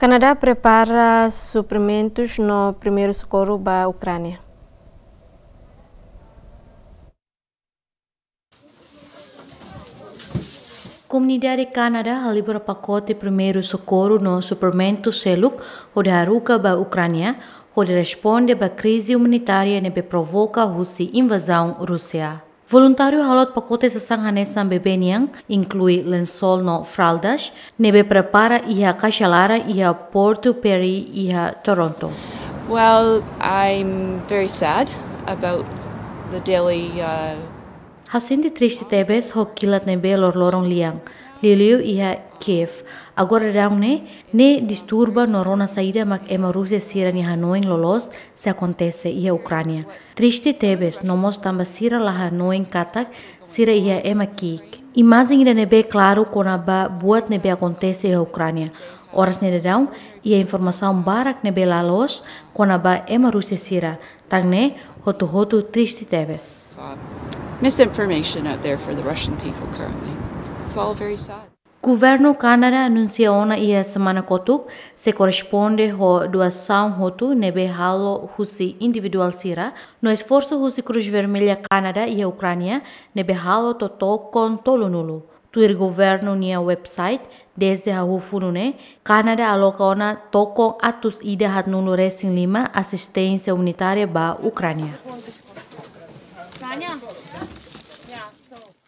Canadá prepara suprimentos no primeiro socorro para a Ucrânia. Comunidade Canadá libera pacote primeiro socorro no suprimento SELUC, o da Aruca para a Ucrânia, onde responde à a crise humanitária que provoca a Rússia invasão Rússia. Voluntário halot pacote sesang hanesan bebeniang, inclui lençol no fraldas, nebe prepara iha kashalara iha Porto Peri iha Toronto. Well, I'm very sad about the daily uh... Hasin di triste tebes ho kilat nebe lor lorong liang. e iha Kiev. Agora não né, ne disturba norona saída mac ema é Rússia sira ni Hanoi lolos se acontece ia Ucrânia. Triste tebes, nomos tamba sira la Hanoi katak sira ia ema kik. Imagem ainda nebe claro com a ba buat nebe acontece ia Ucrânia. Horas nebe dão e a informação barak nebe la los com a ba ema Rússia sira. Tang né, hotu hotu triste tebes. Misinformation out there for the Russian people currently. It's all very sad. Governo Canadá anuncia ona ia semana kotuk se corresponde ho doação hotu nebe halo husi individual sira no esforso husi Cruz Vermelha Canadá e Ucrânia nebe halo toto kontolo nulo. Tuir governo nia website desde ha Hufunune, Canadá aloca ona tokong atus ida hat nulo lima assistência unitária ba Ucrânia. Yeah, so.